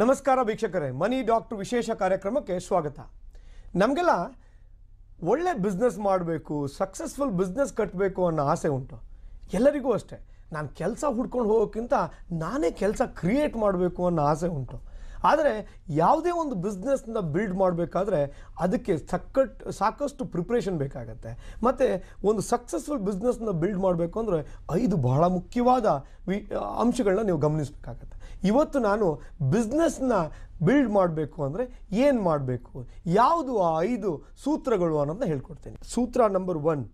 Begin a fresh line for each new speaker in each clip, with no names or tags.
ನಮಸ್ಕಾರ ವೀಕ್ಷಕರೇ ಮನಿ ಡಾಕ್ಟರ್ ವಿಶೇಷ ಕಾರ್ಯಕ್ರಮಕ್ಕೆ ಸ್ವಾಗತ ನಮಗೆಲ್ಲ ಒಳ್ಳೆ ಬಿಸ್ನೆಸ್ ಮಾಡಬೇಕು ಸಕ್ಸಸ್ಫುಲ್ ಬಿಸ್ನೆಸ್ ಕಟ್ಟಬೇಕು ಅನ್ನೋ ಆಸೆ ಉಂಟು ಎಲ್ಲರಿಗೂ ಅಷ್ಟೇ ನಾನು ಕೆಲಸ ಹುಡ್ಕೊಂಡು ಹೋಗೋಕ್ಕಿಂತ ನಾನೇ ಕೆಲಸ ಕ್ರಿಯೇಟ್ ಮಾಡಬೇಕು ಅನ್ನೋ ಆಸೆ ಉಂಟು ಆದರೆ ಯಾವುದೇ ಒಂದು ಬಿಸ್ನೆಸ್ನ ಬಿಲ್ಡ್ ಮಾಡಬೇಕಾದ್ರೆ ಅದಕ್ಕೆ ಸಕ್ಕಟ್ ಸಾಕಷ್ಟು ಪ್ರಿಪ್ರೇಷನ್ ಬೇಕಾಗತ್ತೆ ಮತ್ತು ಒಂದು ಸಕ್ಸಸ್ಫುಲ್ ಬಿಸ್ನೆಸ್ನ ಬಿಲ್ಡ್ ಮಾಡಬೇಕು ಅಂದರೆ ಐದು ಬಹಳ ಮುಖ್ಯವಾದ ವಿ ಅಂಶಗಳನ್ನ ನೀವು ಗಮನಿಸಬೇಕಾಗತ್ತೆ ಇವತ್ತು ನಾನು ಬಿಸ್ನೆಸ್ನ ಬಿಲ್ಡ್ ಮಾಡಬೇಕು ಅಂದರೆ ಏನು ಮಾಡಬೇಕು ಯಾವುದು ಆ ಐದು ಸೂತ್ರಗಳು ಅನ್ನೋದನ್ನ ಹೇಳ್ಕೊಡ್ತೀನಿ ಸೂತ್ರ ನಂಬರ್ ಒನ್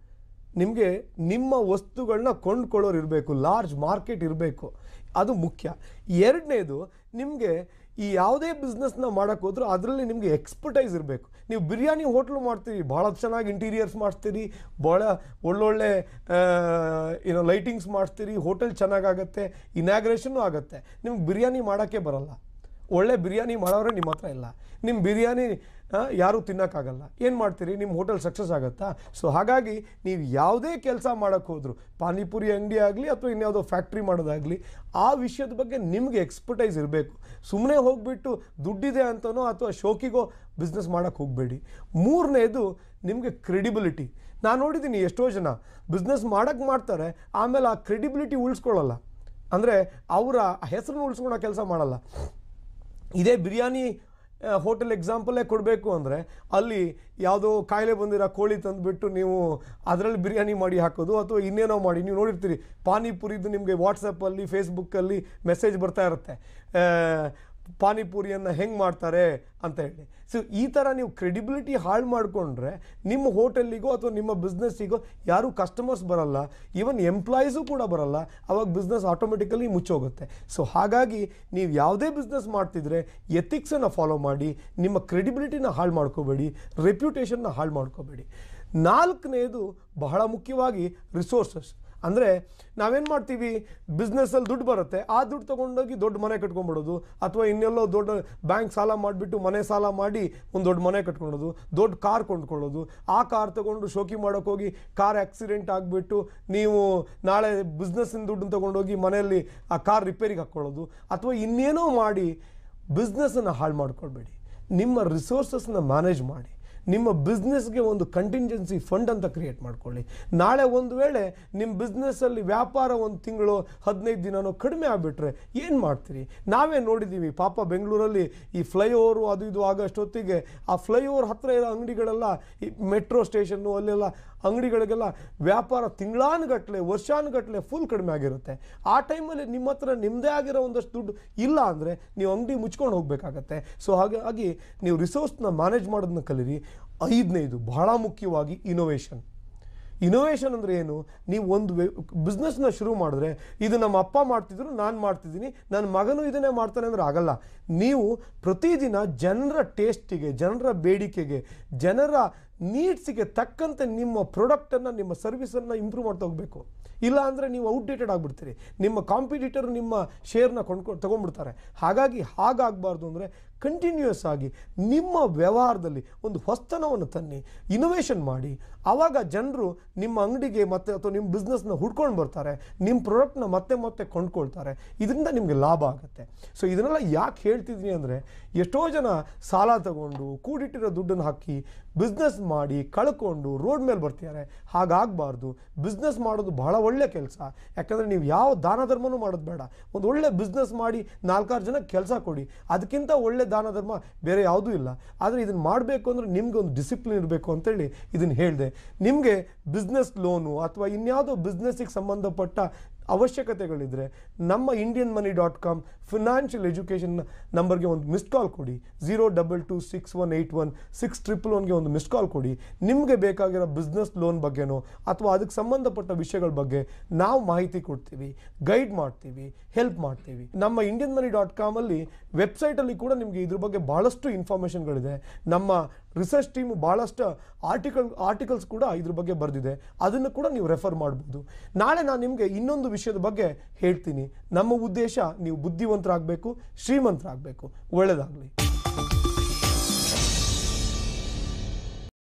ನಿಮಗೆ ನಿಮ್ಮ ವಸ್ತುಗಳನ್ನ ಕೊಂಡ್ಕೊಳ್ಳೋರು ಇರಬೇಕು ಲಾರ್ಜ್ ಮಾರ್ಕೆಟ್ ಇರಬೇಕು ಅದು ಮುಖ್ಯ ಎರಡನೇದು ನಿಮಗೆ ಈ ಯಾವುದೇ ಬಿಸ್ನೆಸ್ನ ಮಾಡೋಕ್ಕೆ ಹೋದ್ರೂ ಅದರಲ್ಲಿ ನಿಮಗೆ ಎಕ್ಸ್ಪರ್ಟೈಸ್ ಇರಬೇಕು ನೀವು ಬಿರಿಯಾನಿ ಹೋಟ್ಲು ಮಾಡ್ತೀರಿ ಭಾಳ ಚೆನ್ನಾಗಿ ಇಂಟೀರಿಯರ್ಸ್ ಮಾಡ್ತೀರಿ ಭಾಳ ಒಳ್ಳೊಳ್ಳೆ ಏನೋ ಲೈಟಿಂಗ್ಸ್ ಮಾಡಿಸ್ತೀರಿ ಹೋಟೆಲ್ ಚೆನ್ನಾಗಾಗತ್ತೆ ಇನಾಗ್ರೇಷನ್ನು ಆಗುತ್ತೆ ನಿಮ್ಗೆ ಬಿರಿಯಾನಿ ಮಾಡೋಕ್ಕೆ ಬರಲ್ಲ ಒಳ್ಳೆ ಬಿರಿಯಾನಿ ಮಾಡೋರೆ ನಿಮ್ಮ ಹತ್ರ ಇಲ್ಲ ನಿಮ್ಮ ಬಿರಿಯಾನಿ ಯಾರೂ ತಿನ್ನೋಕ್ಕಾಗಲ್ಲ ಏನು ಮಾಡ್ತೀರಿ ನಿಮ್ಮ ಹೋಟೆಲ್ ಸಕ್ಸಸ್ ಆಗುತ್ತಾ ಸೊ ಹಾಗಾಗಿ ನೀವು ಯಾವುದೇ ಕೆಲಸ ಮಾಡೋಕ್ಕೆ ಹೋದರೂ ಪಾನಿಪುರಿ ಅಂಗಡಿ ಆಗಲಿ ಅಥವಾ ಇನ್ಯಾವುದೋ ಫ್ಯಾಕ್ಟ್ರಿ ಮಾಡೋದಾಗಲಿ ಆ ವಿಷಯದ ಬಗ್ಗೆ ನಿಮಗೆ ಎಕ್ಸ್ಪರ್ಟೈಸ್ ಇರಬೇಕು ಸುಮ್ಮನೆ ಹೋಗಿಬಿಟ್ಟು ದುಡ್ಡಿದೆ ಅಂತನೋ ಅಥವಾ ಶೋಕಿಗೋ ಬಿಸ್ನೆಸ್ ಮಾಡೋಕ್ಕೆ ಹೋಗಬೇಡಿ ಮೂರನೇದು ನಿಮಗೆ ಕ್ರೆಡಿಬಿಲಿಟಿ ನಾನು ನೋಡಿದ್ದೀನಿ ಎಷ್ಟೋ ಜನ ಬಿಸ್ನೆಸ್ ಮಾಡೋಕ್ಕೆ ಮಾಡ್ತಾರೆ ಆಮೇಲೆ ಆ ಕ್ರೆಡಿಬಿಲಿಟಿ ಉಳಿಸ್ಕೊಳ್ಳಲ್ಲ ಅಂದರೆ ಅವರ ಹೆಸರನ್ನು ಉಳಿಸ್ಕೊಳೋ ಕೆಲಸ ಮಾಡಲ್ಲ ಇದೇ ಬಿರಿಯಾನಿ ಹೋಟೆಲ್ ಎಕ್ಸಾಂಪಲೇ ಕೊಡಬೇಕು ಅಂದರೆ ಅಲ್ಲಿ ಯಾವುದೋ ಕಾಯಿಲೆ ಬಂದಿರೋ ಕೋಳಿ ತಂದುಬಿಟ್ಟು ನೀವು ಅದರಲ್ಲಿ ಬಿರಿಯಾನಿ ಮಾಡಿ ಹಾಕೋದು ಅಥವಾ ಇನ್ನೇನೋ ಮಾಡಿ ನೀವು ನೋಡಿರ್ತೀರಿ ಪಾನಿಪುರಿದು ನಿಮಗೆ ವಾಟ್ಸಪ್ಪಲ್ಲಿ ಫೇಸ್ಬುಕ್ಕಲ್ಲಿ ಮೆಸೇಜ್ ಬರ್ತಾ ಇರುತ್ತೆ ಪಾನಿಪುರಿಯನ್ನು ಹೆಂಗೆ ಮಾಡ್ತಾರೆ ಅಂತ ಹೇಳಿ ಸೊ ಈ ಥರ ನೀವು ಕ್ರೆಡಿಬಿಲಿಟಿ ಹಾಳು ಮಾಡಿಕೊಂಡ್ರೆ ನಿಮ್ಮ ಹೋಟೆಲ್ಲಿಗೋ ಅಥವಾ ನಿಮ್ಮ ಬಿಸ್ನೆಸ್ಸಿಗೋ ಯಾರೂ ಕಸ್ಟಮರ್ಸ್ ಬರಲ್ಲ ಈವನ್ ಎಂಪ್ಲಾಯೀಸು ಕೂಡ ಬರಲ್ಲ ಅವಾಗ ಬಿಸ್ನೆಸ್ ಆಟೋಮೆಟಿಕಲಿ ಮುಚ್ಚೋಗುತ್ತೆ ಸೊ ಹಾಗಾಗಿ ನೀವು ಯಾವುದೇ ಬಿಸ್ನೆಸ್ ಮಾಡ್ತಿದ್ರೆ ಎಥಿಕ್ಸನ್ನು ಫಾಲೋ ಮಾಡಿ ನಿಮ್ಮ ಕ್ರೆಡಿಬಿಲಿಟಿನ ಹಾಳು ಮಾಡ್ಕೋಬೇಡಿ ರೆಪ್ಯುಟೇಷನ್ನ ಹಾಳು ಮಾಡ್ಕೋಬೇಡಿ ನಾಲ್ಕನೇದು ಬಹಳ ಮುಖ್ಯವಾಗಿ ರಿಸೋರ್ಸಸ್ ಅಂದರೆ ನಾವೇನು ಮಾಡ್ತೀವಿ ಬಿಸ್ನೆಸ್ಸಲ್ಲಿ ದುಡ್ಡು ಬರುತ್ತೆ ಆ ದುಡ್ಡು ತೊಗೊಂಡೋಗಿ ದೊಡ್ಡ ಮನೆ ಕಟ್ಕೊಂಡ್ಬಿಡೋದು ಅಥವಾ ಇನ್ನೆಲ್ಲೋ ದೊಡ್ಡ ಬ್ಯಾಂಕ್ ಸಾಲ ಮಾಡಿಬಿಟ್ಟು ಮನೆ ಸಾಲ ಮಾಡಿ ಒಂದು ದೊಡ್ಡ ಮನೆ ಕಟ್ಕೊಳ್ಳೋದು ದೊಡ್ಡ ಕಾರ್ ಕೊಂಡ್ಕೊಳ್ಳೋದು ಆ ಕಾರ್ ತೊಗೊಂಡು ಶೋಕಿ ಮಾಡೋಕ್ಕೋಗಿ ಕಾರ್ ಆಕ್ಸಿಡೆಂಟ್ ಆಗಿಬಿಟ್ಟು ನೀವು ನಾಳೆ ಬಿಸ್ನೆಸ್ಸಿನ ದುಡ್ಡನ್ನು ತೊಗೊಂಡೋಗಿ ಮನೆಯಲ್ಲಿ ಆ ಕಾರ್ ರಿಪೇರಿಗೆ ಹಾಕ್ಕೊಳ್ಳೋದು ಅಥವಾ ಇನ್ನೇನೋ ಮಾಡಿ ಬಿಸ್ನೆಸ್ಸನ್ನು ಹಾಳು ಮಾಡ್ಕೊಳ್ಬೇಡಿ ನಿಮ್ಮ ರಿಸೋರ್ಸಸ್ನ ಮ್ಯಾನೇಜ್ ಮಾಡಿ ನಿಮ್ಮ ಬಿಸ್ನೆಸ್ಗೆ ಒಂದು ಕಂಟಿಂಜೆನ್ಸಿ ಫಂಡ್ ಅಂತ ಕ್ರಿಯೇಟ್ ಮಾಡ್ಕೊಳ್ಳಿ ನಾಳೆ ಒಂದು ವೇಳೆ ನಿಮ್ಮ ಬಿಸ್ನೆಸ್ಸಲ್ಲಿ ವ್ಯಾಪಾರ ಒಂದು ತಿಂಗಳು ಹದಿನೈದು ದಿನನೋ ಕಡಿಮೆ ಆಗಿಬಿಟ್ರೆ ಏನು ಮಾಡ್ತೀರಿ ನಾವೇ ನೋಡಿದ್ದೀವಿ ಪಾಪ ಬೆಂಗಳೂರಲ್ಲಿ ಈ ಫ್ಲೈಓವರು ಅದು ಇದು ಆಗೋಷ್ಟೊತ್ತಿಗೆ ಆ ಫ್ಲೈಓವರ್ ಹತ್ತಿರ ಇರೋ ಅಂಗಡಿಗಳೆಲ್ಲ ಈ ಮೆಟ್ರೋ ಸ್ಟೇಷನ್ನು ಅಲ್ಲೆಲ್ಲ ಅಂಗಡಿಗಳಿಗೆಲ್ಲ ವ್ಯಾಪಾರ ತಿಂಗಳಾನುಗಟ್ಟಲೆ ವರ್ಷಾನುಗಟ್ಟಲೆ ಫುಲ್ ಕಡಿಮೆ ಆಗಿರುತ್ತೆ ಆ ಟೈಮಲ್ಲಿ ನಿಮ್ಮ ಹತ್ರ ನಿಮ್ಮದೇ ಆಗಿರೋ ಒಂದಷ್ಟು ದುಡ್ಡು ಇಲ್ಲ ಅಂದರೆ ನೀವು ಅಂಗಡಿ ಮುಚ್ಕೊಂಡು ಹೋಗಬೇಕಾಗತ್ತೆ ಸೊ ಹಾಗಾಗಿ ನೀವು ರಿಸೋರ್ಸ್ನ ಮ್ಯಾನೇಜ್ ಮಾಡೋದನ್ನ ಕಲೀರಿ ಐದನೇದು ಬಹಳ ಮುಖ್ಯವಾಗಿ ಇನೋವೇಷನ್ ಇನೋವೇಷನ್ ಅಂದರೆ ಏನು ನೀವು ಒಂದು ಬಿಸ್ನೆಸ್ನ ಶುರು ಮಾಡಿದ್ರೆ ಇದು ನಮ್ಮ ಅಪ್ಪ ಮಾಡ್ತಿದ್ರು ನಾನು ಮಾಡ್ತಿದ್ದೀನಿ ನನ್ನ ಮಗನೂ ಇದನ್ನೇ ಮಾಡ್ತಾನೆ ಅಂದರೆ ಆಗಲ್ಲ ನೀವು ಪ್ರತಿದಿನ ಜನರ ಟೇಸ್ಟಿಗೆ ಜನರ ಬೇಡಿಕೆಗೆ ಜನರ ನೀಡ್ಸಿಗೆ ತಕ್ಕಂತೆ ನಿಮ್ಮ ಪ್ರಾಡಕ್ಟನ್ನು ನಿಮ್ಮ ಸರ್ವಿಸನ್ನು ಇಂಪ್ರೂವ್ ಮಾಡ್ತಾ ಹೋಗಬೇಕು ಇಲ್ಲ ಅಂದರೆ ನೀವು ಔಟ್ಡೇಟೆಡ್ ಆಗಿಬಿಡ್ತೀರಿ ನಿಮ್ಮ ಕಾಂಪಿಟೇಟರ್ ನಿಮ್ಮ ಶೇರ್ನ ಕೊಂಡ್ಕೊ ತೊಗೊಂಡ್ಬಿಡ್ತಾರೆ ಹಾಗಾಗಿ ಹಾಗಾಗಬಾರ್ದು ಅಂದರೆ ಕಂಟಿನ್ಯೂಯಸ್ ಆಗಿ ನಿಮ್ಮ ವ್ಯವಹಾರದಲ್ಲಿ ಒಂದು ಹೊಸ್ತನವನ್ನು ತನ್ನಿ ಇನೋವೇಷನ್ ಮಾಡಿ ಆವಾಗ ಜನರು ನಿಮ್ಮ ಅಂಗಡಿಗೆ ಮತ್ತೆ ಅಥವಾ ನಿಮ್ಮ ಬಿಸ್ನೆಸ್ನ ಹುಡ್ಕೊಂಡು ಬರ್ತಾರೆ ನಿಮ್ಮ ಪ್ರಾಡಕ್ಟ್ನ ಮತ್ತೆ ಮತ್ತೆ ಕೊಂಡ್ಕೊಳ್ತಾರೆ ಇದರಿಂದ ನಿಮಗೆ ಲಾಭ ಆಗುತ್ತೆ ಸೊ ಇದನ್ನೆಲ್ಲ ಯಾಕೆ ಹೇಳ್ತಿದ್ದೀನಿ ಅಂದರೆ ಎಷ್ಟೋ ಜನ ಸಾಲ ತಗೊಂಡು ಕೂಡಿಟ್ಟಿರೋ ದುಡ್ಡನ್ನು ಹಾಕಿ ಬಿಸ್ನೆಸ್ ಮಾಡಿ ಕಳ್ಕೊಂಡು ರೋಡ್ ಮೇಲೆ ಬರ್ತಿದ್ದಾರೆ ಹಾಗಾಗಬಾರ್ದು ಬಿಸ್ನೆಸ್ ಮಾಡೋದು ಬಹಳ ಒಳ್ಳೆ ಕೆಲಸ ಯಾಕಂದರೆ ನೀವು ಯಾವ ದಾನ ಧರ್ಮನೂ ಮಾಡೋದು ಬೇಡ ಒಂದು ಒಳ್ಳೆ ಬಿಸ್ನೆಸ್ ಮಾಡಿ ನಾಲ್ಕಾರು ಜನಕ್ಕೆ ಕೆಲಸ ಕೊಡಿ ಅದಕ್ಕಿಂತ ಒಳ್ಳೆ ದಾನ ಧರ್ಮ ಬೇರೆ ಯಾವುದೂ ಇಲ್ಲ ಆದರೆ ಇದನ್ನು ಮಾಡಬೇಕು ಅಂದರೆ ನಿಮಗೆ ಒಂದು ಡಿಸಿಪ್ಲಿನ್ ಇರಬೇಕು ಅಂತೇಳಿ ಇದನ್ನು ಹೇಳಿದೆ ನಿಮಗೆ ಬಿಸ್ನೆಸ್ ಲೋನು ಅಥವಾ ಇನ್ಯಾವುದೋ ಬಿಸ್ನೆಸ್ಸಿಗೆ ಸಂಬಂಧಪಟ್ಟ ಅವಶ್ಯಕತೆಗಳಿದ್ದರೆ ನಮ್ಮ Indian money dot com financial education ನಂಬರ್ಗೆ ಒಂದು ಮಿಸ್ ಕಾಲ್ ಕೊಡಿ zero double two six one eight one six triple ಒನ್ಗೆ ಒಂದು ಮಿಸ್ ಕಾಲ್ ಕೊಡಿ ನಿಮಗೆ ಬೇಕಾಗಿರೋ ಬಿಸ್ನೆಸ್ ಲೋನ್ ಬಗ್ಗೆನೋ ಅಥವಾ ಅದಕ್ಕೆ ಸಂಬಂಧಪಟ್ಟ ವಿಷಯಗಳ ಬಗ್ಗೆ ನಾವು ಮಾಹಿತಿ ಕೊಡ್ತೀವಿ ಗೈಡ್ ಮಾಡ್ತೀವಿ ಹೆಲ್ಪ್ ಮಾಡ್ತೀವಿ ನಮ್ಮ ಇಂಡಿಯನ್ ಮನಿ ಡಾಟ್ ಕಾಮಲ್ಲಿ ವೆಬ್ಸೈಟಲ್ಲಿ ಕೂಡ ನಿಮಗೆ ಇದ್ರ ಬಗ್ಗೆ ಭಾಳಷ್ಟು ಇನ್ಫಾರ್ಮೇಷನ್ಗಳಿದೆ ನಮ್ಮ ರಿಸರ್ಚ್ ಟೀಮ್ ಭಾಳಷ್ಟು ಆರ್ಟಿಕಲ್ ಆರ್ಟಿಕಲ್ಸ್ ಕೂಡ ಇದ್ರ ಬಗ್ಗೆ ಬರೆದಿದೆ ಅದನ್ನು ಕೂಡ ನೀವು ರೆಫರ್ ಮಾಡ್ಬೋದು ನಾಳೆ ನಾನು ನಿಮಗೆ ಇನ್ನೊಂದು ವಿಷಯದ ಬಗ್ಗೆ ಹೇಳ್ತೀನಿ ನಮ್ಮ ಉದ್ದೇಶ ನೀವು ಬುದ್ಧಿವಂತರಾಗಬೇಕು ಶ್ರೀಮಂತರಾಗಬೇಕು ಒಳ್ಳೆಯದಾಗಲಿ